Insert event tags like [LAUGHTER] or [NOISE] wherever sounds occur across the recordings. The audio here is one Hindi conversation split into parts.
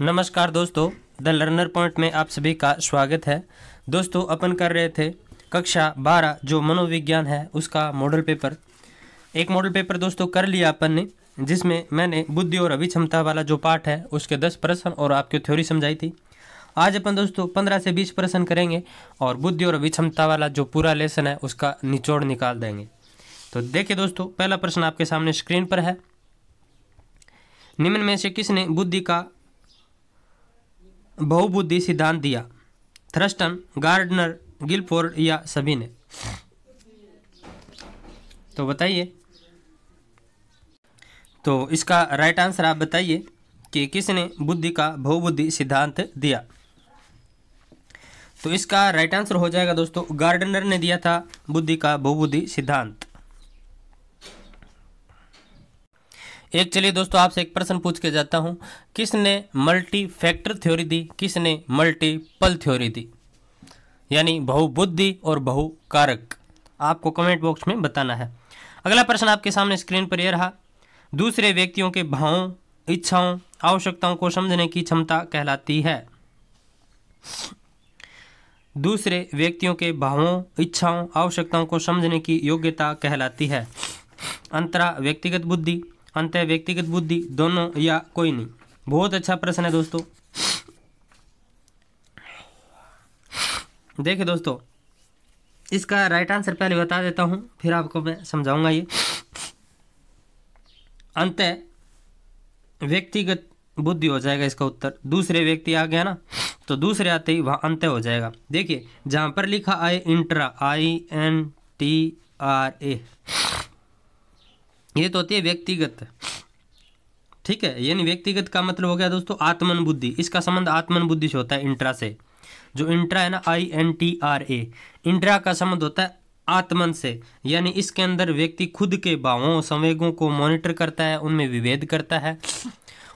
नमस्कार दोस्तों द लर्नर पॉइंट में आप सभी का स्वागत है दोस्तों अपन कर रहे थे कक्षा बारह जो मनोविज्ञान है उसका मॉडल पेपर एक मॉडल पेपर दोस्तों कर लिया अपन ने जिसमें मैंने बुद्धि और अभिक्षमता वाला जो पाठ है उसके दस प्रश्न और आपकी थ्योरी समझाई थी आज अपन दोस्तों पंद्रह से बीस प्रश्न करेंगे और बुद्धि और अभिक्षमता वाला जो पूरा लेसन है उसका निचोड़ निकाल देंगे तो देखिए दोस्तों पहला प्रश्न आपके सामने स्क्रीन पर है निम्न में से किसने बुद्धि का बहुबुद्धि सिद्धांत दिया थ्रस्टन गार्डनर गिलफोर्ड या सभी ने तो बताइए तो इसका राइट आंसर आप बताइए कि किसने बुद्धि का बहुबुद्धि सिद्धांत दिया तो इसका राइट आंसर हो जाएगा दोस्तों गार्डनर ने दिया था बुद्धि का बहुबुद्धि सिद्धांत एक चलिए दोस्तों आपसे एक प्रश्न पूछ के जाता हूं किसने मल्टी फैक्टर थ्योरी दी किसने मल्टीपल थ्योरी दी यानी बहुबुद्धि और बहुकारक आपको कमेंट बॉक्स में बताना है अगला प्रश्न आपके सामने स्क्रीन पर यह रहा दूसरे व्यक्तियों के भावों इच्छाओं आवश्यकताओं को समझने की क्षमता कहलाती है दूसरे व्यक्तियों के भावों इच्छाओं आवश्यकताओं को समझने की योग्यता कहलाती है अंतरा व्यक्तिगत बुद्धि अंत व्यक्तिगत बुद्धि दोनों या कोई नहीं बहुत अच्छा प्रश्न है दोस्तों देखिए दोस्तों इसका राइट आंसर पहले बता देता हूं फिर आपको मैं समझाऊंगा ये अंत व्यक्तिगत बुद्धि हो जाएगा इसका उत्तर दूसरे व्यक्ति आ गया ना तो दूसरे आते ही वहां अंत हो जाएगा देखिए जहां पर लिखा आए intra I N T R A ये तो होती है व्यक्तिगत ठीक है यानी व्यक्तिगत का मतलब हो गया दोस्तों आत्मन बुद्धि इसका संबंध आत्मन बुद्धि से होता है इंट्रा से जो इंट्रा है ना I N T R A intra का संबंध होता है आत्मन से यानी इसके अंदर व्यक्ति खुद के भावों संवेगों को मॉनिटर करता है उनमें विभेद करता है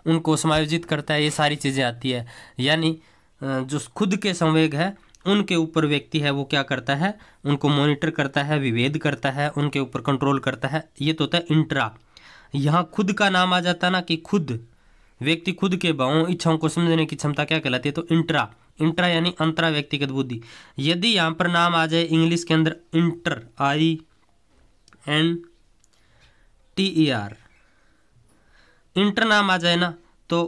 उनको समायोजित करता है ये सारी चीज़ें आती है यानी जो खुद के संवेग है उनके ऊपर व्यक्ति है वो क्या करता है उनको मॉनिटर करता है विभेद करता है उनके ऊपर कंट्रोल करता है ये तो होता है इंट्रा यहाँ खुद का नाम आ जाता ना कि खुद व्यक्ति खुद के भावों इच्छाओं को समझने की क्षमता क्या कहलाती है तो इंट्रा इंट्रा यानी अंतरा व्यक्तिगत बुद्धि यदि यहाँ पर नाम आ जाए इंग्लिश के अंदर inter I N T E R inter नाम आ जाए ना तो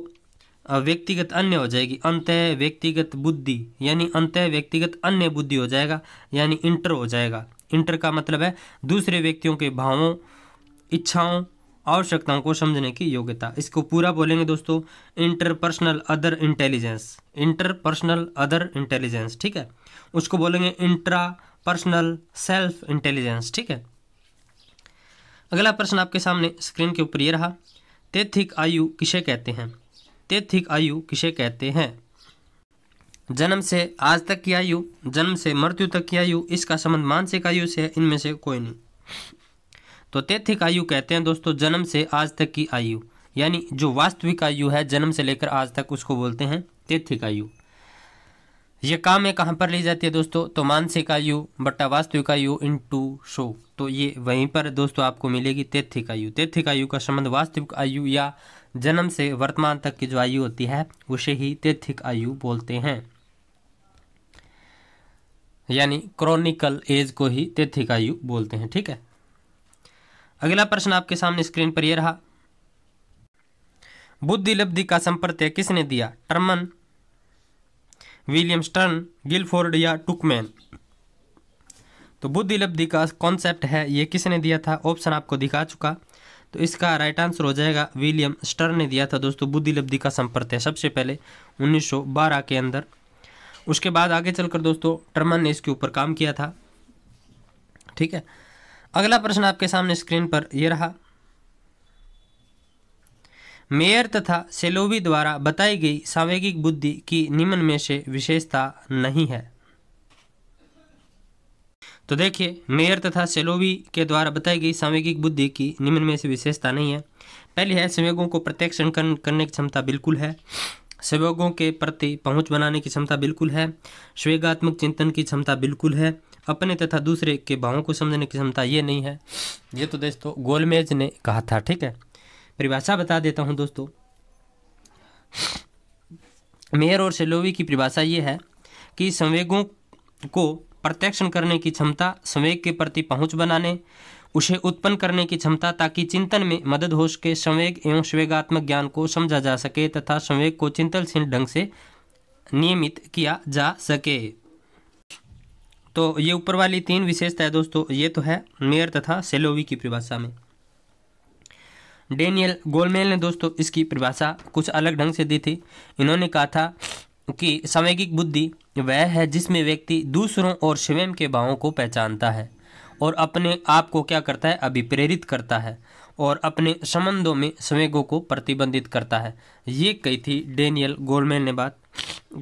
व्यक्तिगत अन्य हो जाएगी अंत व्यक्तिगत बुद्धि यानी अंत व्यक्तिगत अन्य बुद्धि हो जाएगा यानी इंटर हो जाएगा इंटर का मतलब है दूसरे व्यक्तियों के भावों इच्छाओं आवश्यकताओं को समझने की योग्यता इसको पूरा बोलेंगे दोस्तों interpersonal other intelligence interpersonal other intelligence ठीक है उसको बोलेंगे इंट्रा पर्सनल सेल्फ इंटेलिजेंस ठीक है अगला प्रश्न आपके सामने स्क्रीन के ऊपर ये रहा तैथिक आयु किसे कहते हैं अत्यधिक आयु किसे कहते हैं जन्म से आज तक की आयु जन्म से मृत्यु तक की आयु इसका संबंध मानसिक आयु से है इनमें से कोई नहीं तो तैथिक आयु कहते हैं दोस्तों जन्म से आज तक की आयु यानी जो वास्तविक आयु है जन्म से लेकर आज तक उसको बोलते हैं तैथिक आयु ये काम है कहाँ पर ली जाती है दोस्तों तो मानसिक आयु बट्टा वास्तविक आयु इन टू शो तो ये वहीं पर दोस्तों आपको मिलेगी तैथिक आयु तैथिक आयु का संबंध वास्तविक आयु या जन्म से वर्तमान तक की जो आयु होती है उसे ही तैथिक आयु बोलते हैं यानी क्रॉनिकल एज को ही तैथिक आयु बोलते हैं ठीक है अगला प्रश्न आपके सामने स्क्रीन पर यह रहा बुद्धि लब्धि का संपर्क किसने दिया टर्मन विलियम स्टर्न गिलफोर्ड या टुकमैन तो बुद्धि लब्धि का कॉन्सेप्ट है ये किसने दिया था ऑप्शन आपको दिखा चुका तो इसका राइट आंसर हो जाएगा विलियम स्टर ने दिया था दोस्तों बुद्धि लब्धि का संपर्क है सबसे पहले 1912 के अंदर उसके बाद आगे चलकर दोस्तों टर्मन ने इसके ऊपर काम किया था ठीक है अगला प्रश्न आपके सामने स्क्रीन पर यह रहा मेयर तथा सेलोवी द्वारा बताई गई सावेगिक बुद्धि की निम्न में से विशेषता नहीं है तो देखिए मेयर तथा सेलोवी के द्वारा बताई गई सामयिक बुद्धि की निम्न में से विशेषता नहीं है पहली है संयोगों को प्रत्यक्ष अंकन करने की क्षमता बिल्कुल है संयोगों के प्रति पहुंच बनाने की क्षमता बिल्कुल है स्वेगात्मक चिंतन की क्षमता बिल्कुल है अपने तथा दूसरे के भावों को समझने की क्षमता ये नहीं है ये तो दोस्तों गोलमेज ने कहा था ठीक है परिभाषा बता देता हूँ दोस्तों मेयर और सेलोवी की परिभाषा ये है कि संवेगों को प्रत्यक्षण करने की क्षमता संवेग के प्रति पहुंच बनाने उसे उत्पन्न करने की क्षमता ताकि चिंतन में मदद हो सके संवेग एवं संवेगात्मक ज्ञान को समझा जा सके तथा संवेग को चिंतनशील ढंग से नियमित किया जा सके तो ये ऊपर वाली तीन विशेषता है दोस्तों ये तो है मेयर तथा सेलोवी की परिभाषा में डेनियल गोलमेल ने दोस्तों इसकी परिभाषा कुछ अलग ढंग से दी थी इन्होंने कहा था कि संवेगिक बुद्धि वह है जिसमें व्यक्ति दूसरों और स्वयं के भावों को पहचानता है और अपने आप को क्या करता है अभिप्रेरित करता है और अपने संबंधों में संवेगों को प्रतिबंधित करता है ये कही थी डेनियल गोलमैन ने बात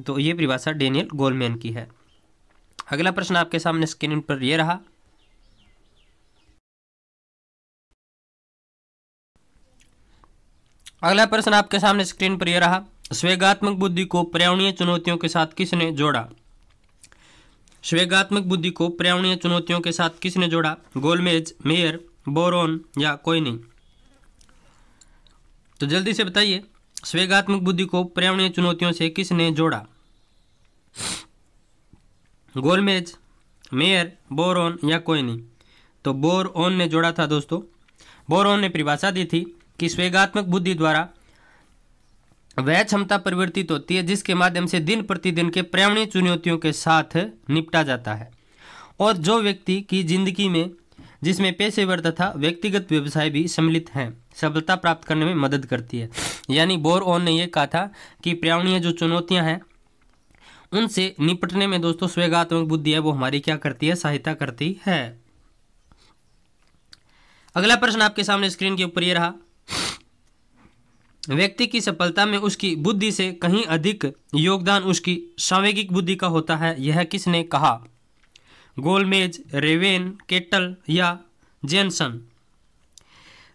तो ये परिभाषा डेनियल गोलमैन की है अगला प्रश्न आपके सामने स्क्रीन पर यह रहा अगला प्रश्न आपके सामने स्क्रीन पर यह रहा स्वेगात्मक बुद्धि को पर्यावरणीय चुनौतियों के साथ किसने जोड़ा स्वेगात्मक बुद्धि को पर्यावरणीय चुनौतियों के साथ किसने जोड़ा गोलमेज मेयर बोरोन या कोई नहीं तो जल्दी से बताइए स्वेगात्मक बुद्धि को पर्यावरणीय चुनौतियों से किसने जोड़ा गोलमेज मेयर बोरोन या कोई नहीं तो बोर ने जोड़ा था दोस्तों बोरोन ने परिभाषा दी थी कि स्वेगात्मक बुद्धि द्वारा वह क्षमता परिवर्तित होती है जिसके माध्यम से दिन प्रतिदिन के पर्यावरणीय चुनौतियों के साथ निपटा जाता है और जो व्यक्ति की जिंदगी में जिसमें पेशेवर तथा व्यक्तिगत व्यवसाय भी सम्मिलित हैं सफलता प्राप्त करने में मदद करती है यानी बोर ओन ने यह कहा था कि पर्यावरणीय जो चुनौतियाँ हैं उनसे निपटने में दोस्तों स्वेगात्मक बुद्धि है वो हमारी क्या करती है सहायता करती है अगला प्रश्न आपके सामने स्क्रीन के ऊपर ये रहा व्यक्ति की सफलता में उसकी बुद्धि से कहीं अधिक योगदान उसकी सावेगिक बुद्धि का होता है यह किसने कहा गोलमेज रेवेन केटल या जेनसन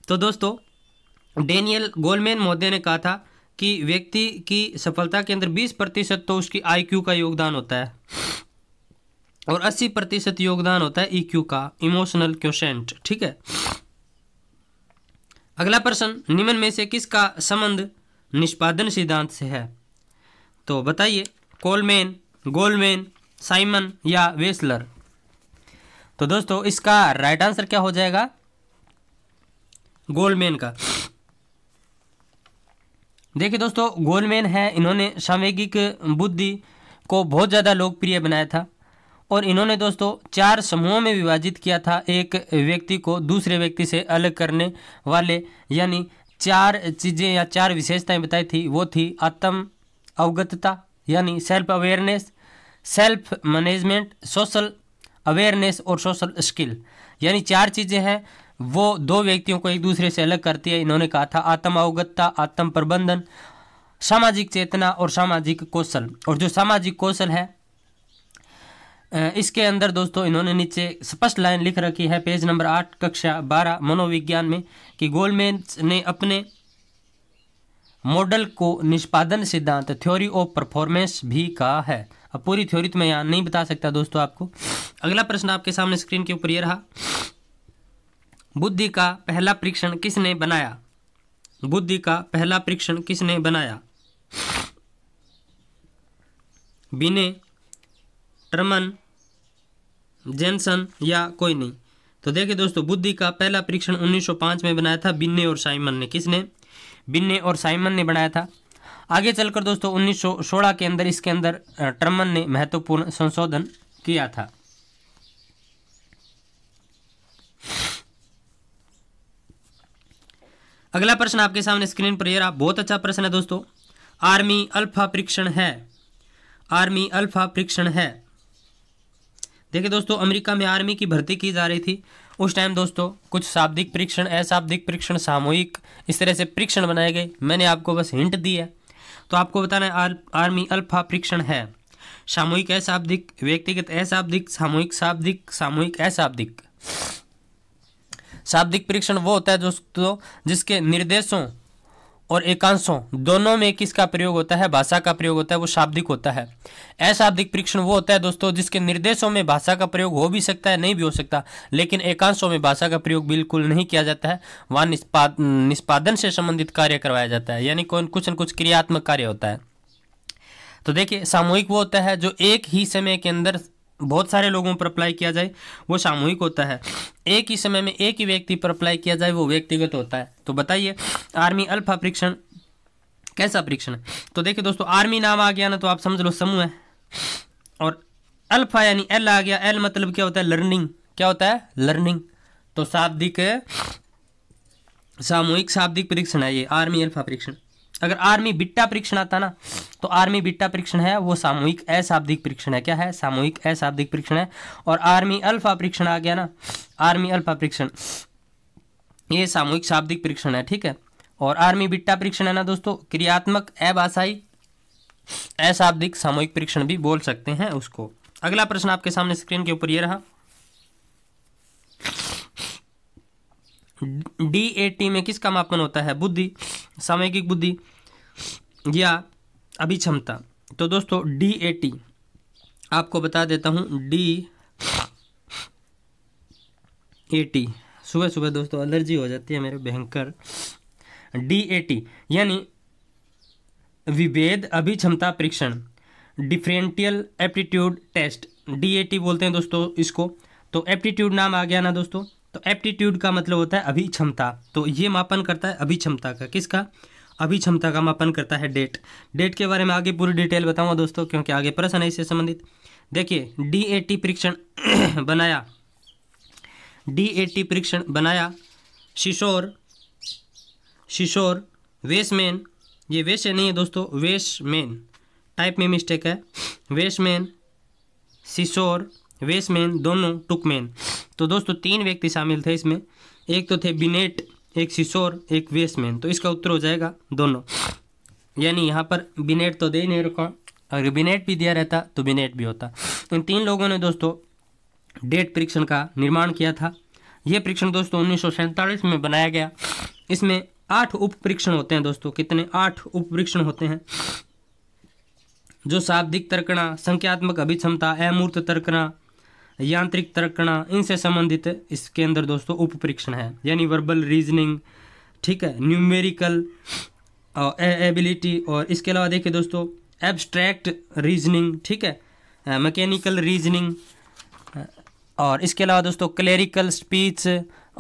तो दोस्तों डेनियल गोलमेन मोदे ने कहा था कि व्यक्ति की सफलता के अंदर 20 प्रतिशत तो उसकी आईक्यू का योगदान होता है और 80 प्रतिशत योगदान होता है ईक्यू का इमोशनल क्वेश्चन ठीक है अगला प्रश्न निम्न में से किसका संबंध निष्पादन सिद्धांत से है तो बताइए कोलमेन गोलमेन साइमन या वेस्लर तो दोस्तों इसका राइट आंसर क्या हो जाएगा गोलमेन का देखिए दोस्तों गोलमेन है इन्होंने सामयिक बुद्धि को बहुत ज़्यादा लोकप्रिय बनाया था और इन्होंने दोस्तों चार समूहों में विभाजित किया था एक व्यक्ति को दूसरे व्यक्ति से अलग करने वाले यानी चार चीज़ें या चार विशेषताएं बताई थी वो थी आत्म अवगतता यानी self awareness self management social awareness और सोशल स्किल यानी चार चीज़ें हैं वो दो व्यक्तियों को एक दूसरे से अलग करती है इन्होंने कहा था आत्म अवगतता आत्म प्रबंधन सामाजिक चेतना और सामाजिक कौशल और जो सामाजिक कौशल है इसके अंदर दोस्तों इन्होंने नीचे स्पष्ट लाइन लिख रखी है पेज नंबर आठ कक्षा बारह मनोविज्ञान में कि गोलमेन ने अपने मॉडल को निष्पादन सिद्धांत थ्योरी ऑफ परफॉर्मेंस भी कहा है अब पूरी थ्योरी तो मैं यहाँ नहीं बता सकता दोस्तों आपको अगला प्रश्न आपके सामने स्क्रीन के ऊपर ये रहा बुद्धि का पहला परीक्षण किसने बनाया बुद्धि का पहला परीक्षण किसने बनाया बिने टर्मन जेनसन या कोई नहीं तो देखिए दोस्तों बुद्धि का पहला परीक्षण 1905 में बनाया था बिन्ने और साइमन ने किसने बिन्ने और साइमन ने बनाया था आगे चलकर दोस्तों उन्नीस के अंदर इसके अंदर ट्रमन ने महत्वपूर्ण संशोधन किया था अगला प्रश्न आपके सामने स्क्रीन पर रहा बहुत अच्छा प्रश्न है दोस्तों आर्मी अल्फा परीक्षण है आर्मी अल्फा परीक्षण है देखिए दोस्तों अमेरिका में आर्मी की भर्ती की जा रही थी उस टाइम दोस्तों कुछ शाब्दिक परीक्षण अशाब्दिक परीक्षण सामूहिक इस तरह से परीक्षण बनाए गए मैंने आपको बस हिंट दी है तो आपको बताना है आर, आर्मी अल्फा परीक्षण है सामूहिक अशाब्दिक व्यक्तिगत अशाब्दिक सामूहिक शाब्दिक सामूहिक अशाब्दिक शाब्दिक परीक्षण वो होता है दोस्तों जिसके निर्देशों और एकांशों दोनों में किसका प्रयोग होता है भाषा का प्रयोग होता है वो शाब्दिक होता है अशाब्दिक परीक्षण वो होता है दोस्तों जिसके निर्देशों में भाषा का प्रयोग हो भी सकता है नहीं भी हो सकता लेकिन एकांशों में भाषा का प्रयोग बिल्कुल नहीं किया जाता है वहाँ निष्पादन से संबंधित कार्य करवाया जाता है यानी कौन कुछ न कुछ क्रियात्मक कार्य होता है तो देखिए सामूहिक वो होता है जो एक ही समय के अंदर बहुत सारे लोगों पर अप्लाई किया जाए वो सामूहिक होता है एक ही समय में एक ही व्यक्ति पर अप्लाई किया जाए वो व्यक्तिगत होता है तो बताइए आर्मी अल्फा परीक्षण कैसा परीक्षण है तो देखिए दोस्तों आर्मी नाम आ गया ना तो आप समझ लो समूह है और अल्फा यानी एल आ गया एल मतलब क्या होता है लर्निंग क्या होता है लर्निंग तो शाब्दिक सामूहिक शाब्दिक परीक्षण है ये आर्मी अल्फा परीक्षण अगर आर्मी बिट्टा परीक्षण आता ना तो आर्मी बिट्टा परीक्षण है वो सामूहिक अशाब्दिक परीक्षण है क्या है सामूहिक अशाब्दिक परीक्षण है और आर्मी अल्फा परीक्षण आ गया ना आर्मी अल्फा परीक्षण ये सामूहिक शाब्दिक परीक्षण है ठीक है और आर्मी बिट्टा परीक्षण है ना दोस्तों क्रियात्मक अभाषाई अशाब्दिक सामूहिक परीक्षण भी बोल सकते हैं उसको अगला प्रश्न आपके सामने स्क्रीन के ऊपर ये रहा डी ए टी में किसका मापन होता है बुद्धि सामयिक बुद्धि या अभिक्षमता तो दोस्तों डी ए टी आपको बता देता हूँ डी ए टी सुबह सुबह दोस्तों एलर्जी हो जाती है मेरे भयंकर डी ए टी यानी विभेद अभिक्षमता परीक्षण differential aptitude test D A T बोलते हैं दोस्तों इसको तो एप्टीट्यूड नाम आ गया ना दोस्तों तो एप्टीट्यूड का मतलब होता है अभी क्षमता तो ये मापन करता है अभी क्षमता का किसका अभी क्षमता का मापन करता है डेट डेट के बारे में आगे पूरी डिटेल बताऊंगा दोस्तों क्योंकि आगे प्रश्न है इससे संबंधित देखिए डीएटी परीक्षण [CLEARS THROAT] बनाया डीएटी परीक्षण बनाया शिशोर शिशोर वेशमैन ये वेश नहीं है दोस्तों वेशमैन टाइप में मिस्टेक है वेशमैन शिशोर वेशमैन दोनों टुकमैन तो दोस्तों तीन व्यक्ति शामिल थे इसमें एक तो थे बिनेट एक सिसोर एक वेस्टमैन तो इसका उत्तर हो जाएगा दोनों यानी यहाँ पर बिनेट तो दे ही नहीं रखा अगर बिनेट भी दिया रहता तो बिनेट भी होता इन तीन लोगों ने दोस्तों डेट परीक्षण का निर्माण किया था यह परीक्षण दोस्तों उन्नीस में बनाया गया इसमें आठ उप परीक्षण होते हैं दोस्तों कितने आठ उप परीक्षण होते हैं जो शाब्दिक तर्कणा संख्यात्मक अभिक्षमता अमूर्त तर्कणा यांत्रिक तर्कणा इनसे संबंधित इसके अंदर दोस्तों उप परीक्षण है यानी वर्बल रीजनिंग ठीक है न्यूमेरिकल एबिलिटी और इसके अलावा देखिए दोस्तों एब्स्ट्रैक्ट रीजनिंग ठीक है मैकेनिकल रीजनिंग और इसके अलावा दोस्तों क्लेरिकल स्पीच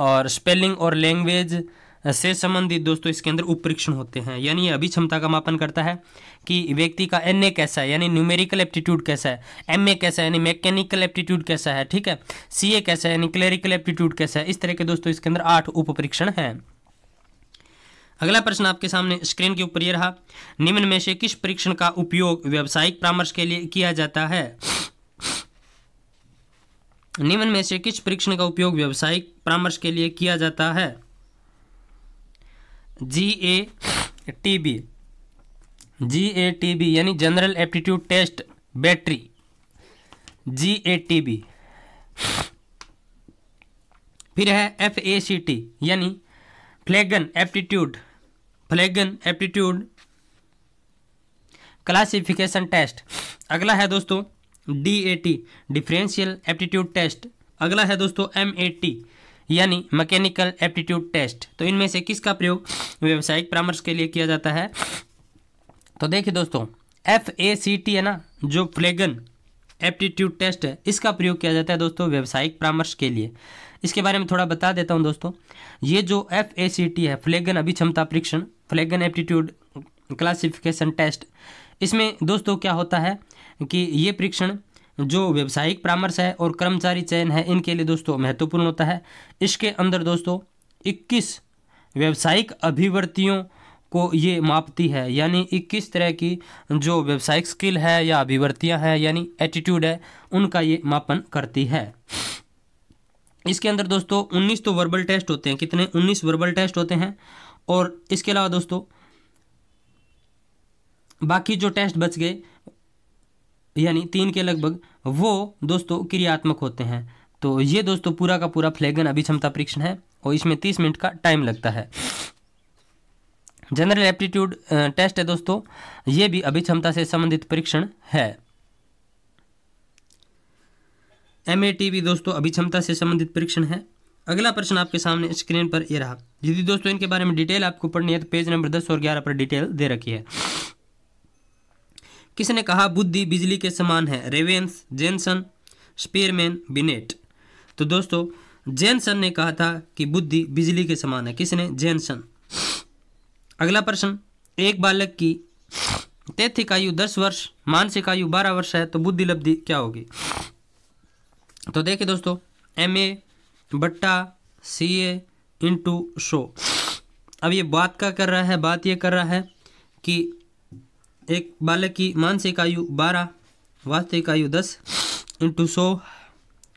और स्पेलिंग और लैंग्वेज से संबंधित दोस्तों इसके अंदर उपरीक्षण होते हैं यानी अभी क्षमता का मापन करता है कि व्यक्ति का एन कैसा है यानी न्यूमेरिकल एप्टीट्यूड कैसा है एम कैसा है यानी मैकेनिकल एप्टीट्यूड कैसा है ठीक है सी कैसा है यानी क्लेरिकल एप्टीट्यूड कैसा है इस तरह के दोस्तों इसके अंदर आठ उपपरीक्षण है अगला प्रश्न आपके सामने स्क्रीन के ऊपर ये रहा निम्न में से किस परीक्षण का उपयोग व्यावसायिक परामर्श के लिए किया जाता है निम्न में से किस परीक्षण का उपयोग व्यावसायिक परामर्श के लिए किया जाता है G A T B G A T B यानी general aptitude test battery G A T B फिर है एफ ए सी टी यानी Flanagan aptitude Flanagan aptitude classification test अगला है दोस्तों D A T differential aptitude test अगला है दोस्तों एम ए टी यानी मैकेनिकल एप्टीट्यूड टेस्ट तो इनमें से किसका प्रयोग व्यावसायिक परामर्श के लिए किया जाता है तो देखिए दोस्तों एफ ए सी टी है ना जो फ्लेगन एप्टीट्यूड टेस्ट है इसका प्रयोग किया जाता है दोस्तों व्यावसायिक परामर्श के लिए इसके बारे में थोड़ा बता देता हूँ दोस्तों ये जो एफ ए सी टी है फ्लेगन अभिक्षमता परीक्षण फ्लेगन एप्टीट्यूड क्लासिफिकेशन टेस्ट इसमें दोस्तों क्या होता है कि ये परीक्षण जो व्यावसायिक परामर्श है और कर्मचारी चयन है इनके लिए दोस्तों महत्वपूर्ण होता है इसके अंदर दोस्तों 21 व्यावसायिक अभिवर्तियों को ये मापती है यानी 21 तरह की जो व्यावसायिक स्किल है या अभिवर्तियाँ हैं यानी एटीट्यूड है उनका ये मापन करती है इसके अंदर दोस्तों उन्नीस तो वर्बल टेस्ट होते हैं कितने उन्नीस वर्बल टेस्ट होते हैं और इसके अलावा दोस्तों बाकी जो टेस्ट बच गए यानी तीन के लगभग वो दोस्तों क्रियात्मक होते हैं तो ये दोस्तों पूरा का पूरा फ्लेगन अभिक्षमता परीक्षण है और इसमें तीस मिनट का टाइम लगता है जनरल एप्टीट्यूड टेस्ट है दोस्तों ये भी अभिक्षमता से संबंधित परीक्षण है एम भी दोस्तों अभिक्षमता से संबंधित परीक्षण है अगला प्रश्न आपके सामने स्क्रीन पर ये रहा यदि दोस्तों इनके बारे में डिटेल आपको पढ़नी है तो पेज नंबर दस और ग्यारह पर डिटेल दे रखी है किसने कहा बुद्धि बिजली के समान है रेवेंस जेनसन स्पेयरमैन बिनेट तो दोस्तों जेनसन ने कहा था कि बुद्धि बिजली के समान है किसने जेनसन अगला प्रश्न एक बालक की तैथिक आयु दस वर्ष मानसिक आयु बारह वर्ष है तो बुद्धि लब्धि क्या होगी तो देखिए दोस्तों एम ए बट्टा सी ए इंटू शो अब ये बात का कर रहा है बात ये कर रहा है कि एक बालक की मानसिक आयु बारह वास्तविक आयु दस इंटू सौ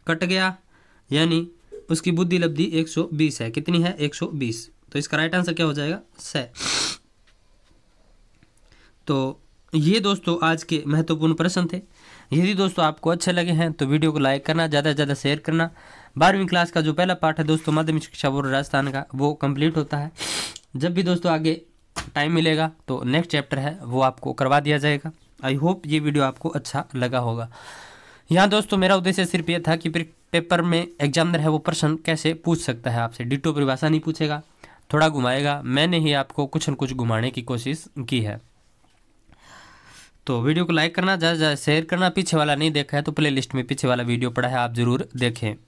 कट गया यानी उसकी बुद्धि लब्धि एक सौ बीस है कितनी है एक सौ बीस तो इसका राइट आंसर क्या हो जाएगा स तो ये दोस्तों आज के महत्वपूर्ण प्रश्न थे यदि दोस्तों आपको अच्छे लगे हैं तो वीडियो को लाइक करना ज़्यादा से ज़्यादा शेयर करना बारहवीं क्लास का जो पहला पार्ट है दोस्तों माध्यमिक शिक्षा बोर्ड राजस्थान का वो कंप्लीट होता है जब भी दोस्तों आगे टाइम मिलेगा तो नेक्स्ट चैप्टर है वो आपको करवा दिया जाएगा आई होप ये वीडियो आपको अच्छा लगा होगा यहाँ दोस्तों मेरा उद्देश्य सिर्फ ये था कि पेपर में एग्जामिनर है वो प्रश्न कैसे पूछ सकता है आपसे डिटो परिभाषा नहीं पूछेगा थोड़ा घुमाएगा मैंने ही आपको कुछ न कुछ घुमाने की कोशिश की है तो वीडियो को लाइक करना ज़्यादा शेयर करना पीछे वाला नहीं देखा है तो प्लेलिस्ट में पीछे वाला वीडियो पड़ा है आप ज़रूर देखें